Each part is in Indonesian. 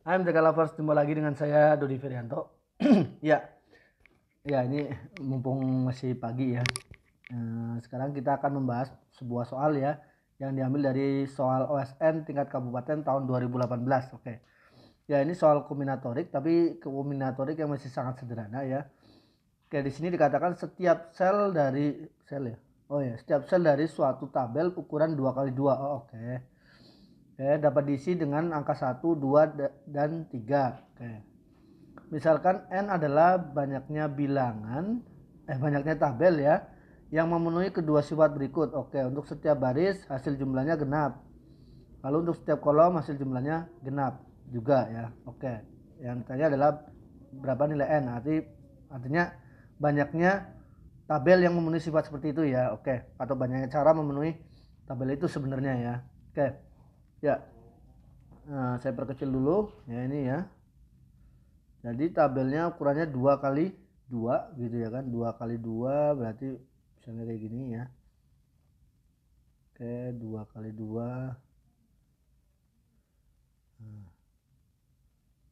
Hai Jaga Lovers, jumpa lagi dengan saya Dodi Ferianto. ya, ya ini mumpung masih pagi ya. Eh, sekarang kita akan membahas sebuah soal ya yang diambil dari soal OSN tingkat kabupaten tahun 2018. Oke. Ya, ini soal kombinatorik tapi kombinatorik yang masih sangat sederhana ya. Oke, di sini dikatakan setiap sel dari sel ya. Oh ya, setiap sel dari suatu tabel ukuran 2 kali 2 Oh, oke. Okay Oke, dapat diisi dengan angka 1, 2, dan 3. Oke. Misalkan N adalah banyaknya bilangan, eh banyaknya tabel ya, yang memenuhi kedua sifat berikut. Oke, untuk setiap baris hasil jumlahnya genap. Lalu untuk setiap kolom hasil jumlahnya genap juga ya. Oke, yang ditanya adalah berapa nilai N, nah, arti, artinya banyaknya tabel yang memenuhi sifat seperti itu ya. Oke, atau banyaknya cara memenuhi tabel itu sebenarnya ya. Oke. Ya, nah, saya perkecil dulu ya ini ya. Jadi tabelnya ukurannya dua kali dua gitu ya kan, dua kali dua berarti misalnya kayak gini ya. Oke, dua kali dua. Nah.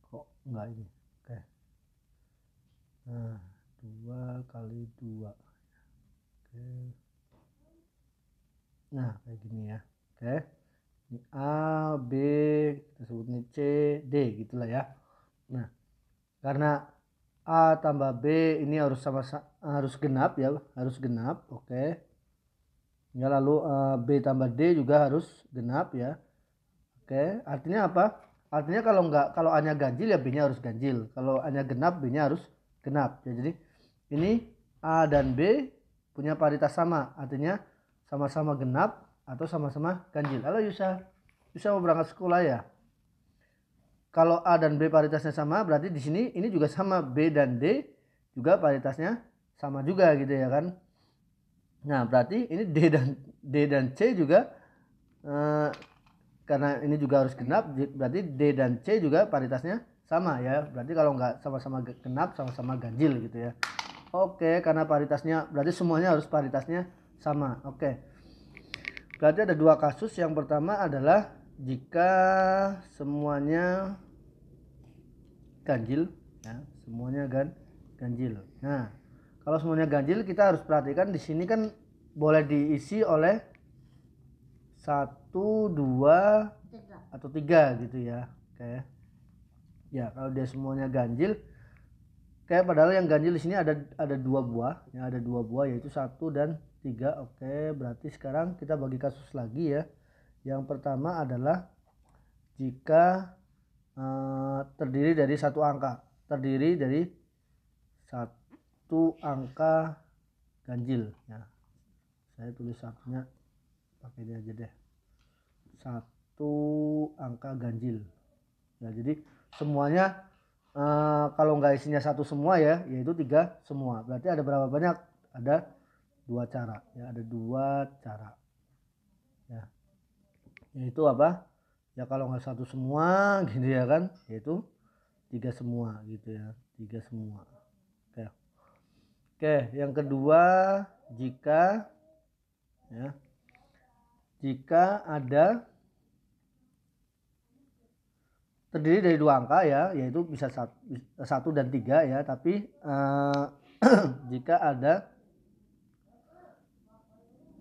Kok enggak ini? Oke. Nah, dua kali dua. Oke. Nah, kayak gini ya. Oke ini A B kita ini C D gitulah ya nah karena A tambah B ini harus sama harus genap ya harus genap oke okay. ya lalu uh, B tambah D juga harus genap ya oke okay. artinya apa artinya kalau nggak kalau A ganjil ya B nya harus ganjil kalau A genap B nya harus genap ya jadi ini A dan B punya paritas sama artinya sama-sama genap atau sama-sama ganjil. Halo Yusa, Yusa mau berangkat sekolah ya? Kalau A dan B paritasnya sama, berarti di sini ini juga sama B dan D juga paritasnya sama juga gitu ya kan? Nah berarti ini D dan D dan C juga eh, karena ini juga harus genap, berarti D dan C juga paritasnya sama ya. Berarti kalau nggak sama-sama genap, sama-sama ganjil gitu ya. Oke, karena paritasnya berarti semuanya harus paritasnya sama. Oke. Berarti ada dua kasus. Yang pertama adalah jika semuanya ganjil, ya, semuanya gan ganjil. Nah, kalau semuanya ganjil kita harus perhatikan di sini kan boleh diisi oleh satu, dua, atau tiga gitu ya. kayak Ya, kalau dia semuanya ganjil, kayak padahal yang ganjil di sini ada ada dua buah, ya ada dua buah yaitu satu dan tiga oke okay. berarti sekarang kita bagi kasus lagi ya yang pertama adalah jika uh, terdiri dari satu angka terdiri dari satu angka ganjil ya saya tulis satunya pakai ini aja deh satu angka ganjil ya jadi semuanya uh, kalau nggak isinya satu semua ya yaitu tiga semua berarti ada berapa banyak ada dua cara ya ada dua cara ya yaitu apa ya kalau nggak satu semua gitu ya kan yaitu tiga semua gitu ya tiga semua oke oke yang kedua jika ya jika ada terdiri dari dua angka ya yaitu bisa satu, satu dan tiga ya tapi uh, jika ada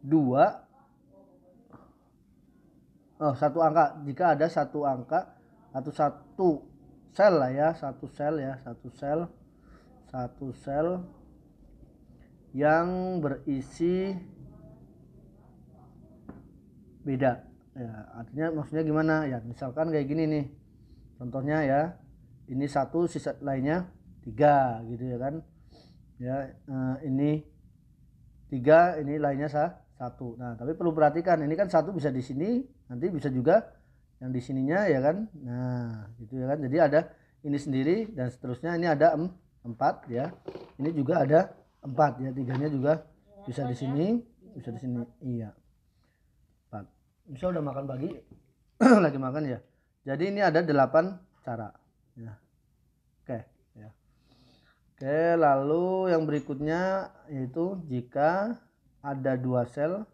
dua oh, satu angka jika ada satu angka atau satu sel lah ya satu sel ya satu sel satu sel yang berisi beda ya artinya maksudnya gimana ya misalkan kayak gini nih contohnya ya ini satu sisa lainnya tiga gitu ya kan ya eh, ini tiga ini lainnya sah satu nah tapi perlu perhatikan ini kan satu bisa di sini nanti bisa juga yang di sininya ya kan nah gitu ya kan jadi ada ini sendiri dan seterusnya ini ada empat ya ini juga ada empat ya tiganya juga bisa di sini bisa di sini iya empat misal udah makan pagi lagi makan ya jadi ini ada delapan cara ya oke ya oke lalu yang berikutnya yaitu jika ada dua sel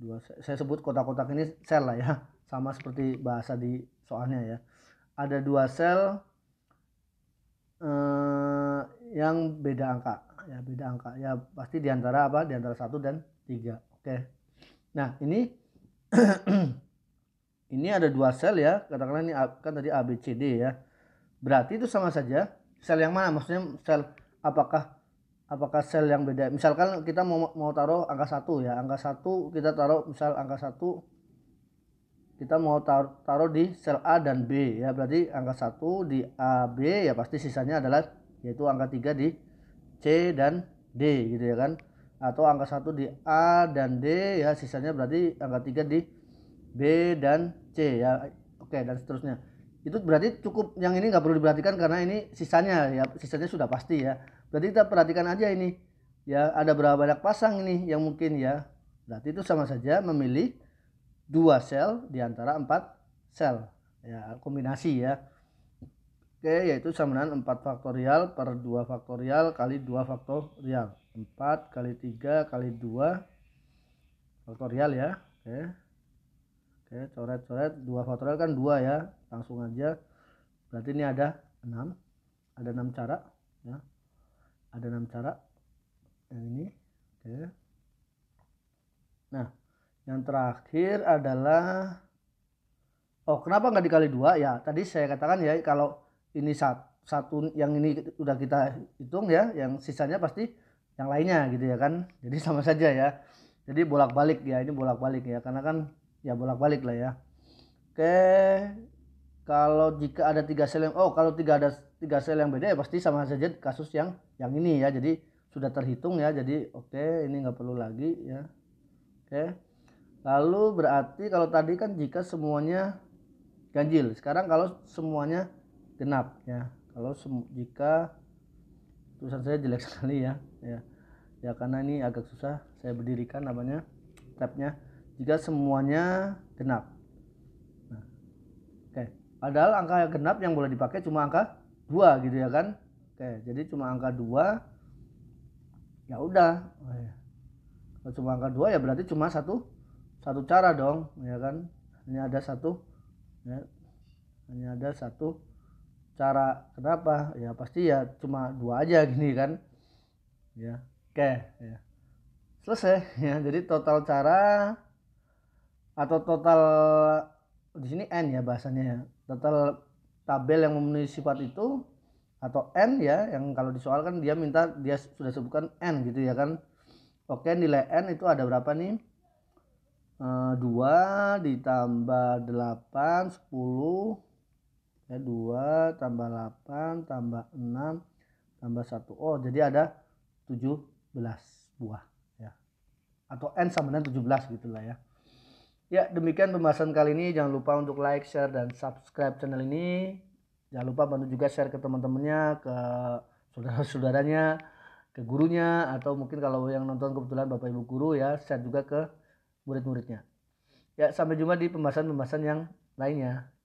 dua sel, saya sebut kotak-kotak ini sel lah ya sama seperti bahasa di soalnya ya ada dua sel eh, yang beda angka ya beda angka ya pasti diantara apa diantara satu dan tiga oke nah ini ini ada dua sel ya katakanlah ini kan tadi ABCD ya berarti itu sama saja sel yang mana maksudnya sel apakah apakah sel yang beda misalkan kita mau mau taruh angka satu ya angka satu kita taruh misal angka satu kita mau taruh, taruh di sel A dan B ya berarti angka satu di A B ya pasti sisanya adalah yaitu angka tiga di C dan D gitu ya kan atau angka satu di A dan D ya sisanya berarti angka tiga di B dan C ya oke dan seterusnya itu berarti cukup yang ini nggak perlu diperhatikan karena ini sisanya ya sisanya sudah pasti ya berarti kita perhatikan aja ini ya ada berapa banyak pasang ini yang mungkin ya berarti itu sama saja memilih dua sel di antara empat sel ya kombinasi ya oke yaitu sama dengan 4 faktorial per 2 faktorial kali 2 faktorial 4 kali 3 kali 2 faktorial ya oke oke coret-coret 2 faktorial kan 2 ya langsung aja berarti ini ada 6 ada 6 cara ya ada enam cara yang ini oke nah yang terakhir adalah oh kenapa nggak dikali dua ya tadi saya katakan ya kalau ini satu, satu yang ini udah kita hitung ya yang sisanya pasti yang lainnya gitu ya kan jadi sama saja ya jadi bolak balik ya ini bolak balik ya karena kan ya bolak balik lah ya oke kalau jika ada tiga sel yang oh kalau tiga ada tiga sel yang beda ya pasti sama saja kasus yang yang ini ya jadi sudah terhitung ya jadi oke okay, ini nggak perlu lagi ya oke okay. lalu berarti kalau tadi kan jika semuanya ganjil sekarang kalau semuanya genap ya kalau jika tulisan saya jelek sekali ya ya ya karena ini agak susah saya berdirikan namanya tabnya jika semuanya genap nah, oke okay. padahal angka yang genap yang boleh dipakai cuma angka dua gitu ya kan oke jadi cuma angka dua ya udah oh, iya. kalau cuma angka dua ya berarti cuma satu satu cara dong ya kan ini ada satu ya, hanya ada satu cara kenapa ya pasti ya cuma dua aja gini kan ya oke ya selesai ya jadi total cara atau total di sini n ya bahasanya ya total tabel yang memenuhi sifat itu atau n ya yang kalau di kan dia minta dia sudah sebutkan n gitu ya kan oke nilai n itu ada berapa nih e, eh, 2 ditambah 8 10 ya 2 tambah 8 tambah 6 tambah 1 oh jadi ada 17 buah ya atau n sama dengan 17 gitulah ya Ya, demikian pembahasan kali ini. Jangan lupa untuk like, share, dan subscribe channel ini. Jangan lupa bantu juga share ke teman-temannya, ke saudara-saudaranya, ke gurunya, atau mungkin kalau yang nonton kebetulan Bapak Ibu guru ya, share juga ke murid-muridnya. Ya, sampai jumpa di pembahasan-pembahasan yang lainnya.